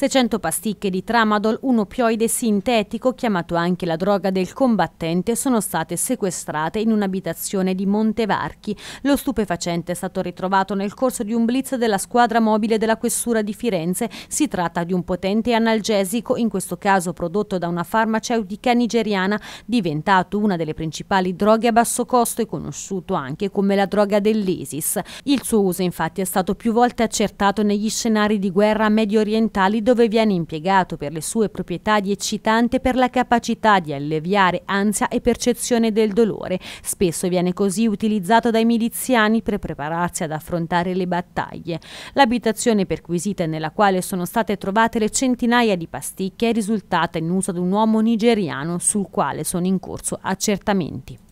600 pasticche di tramadol, un opioide sintetico chiamato anche la droga del combattente, sono state sequestrate in un'abitazione di Montevarchi. Lo stupefacente è stato ritrovato nel corso di un blitz della squadra mobile della questura di Firenze. Si tratta di un potente analgesico, in questo caso prodotto da una farmaceutica nigeriana, diventato una delle principali droghe a basso costo e conosciuto anche come la droga dell'ISIS. Il suo uso infatti è stato più volte accertato negli scenari di guerra medio orientali dove viene impiegato per le sue proprietà di eccitante per la capacità di alleviare ansia e percezione del dolore. Spesso viene così utilizzato dai miliziani per prepararsi ad affrontare le battaglie. L'abitazione perquisita nella quale sono state trovate le centinaia di pasticche è risultata in uso ad un uomo nigeriano sul quale sono in corso accertamenti.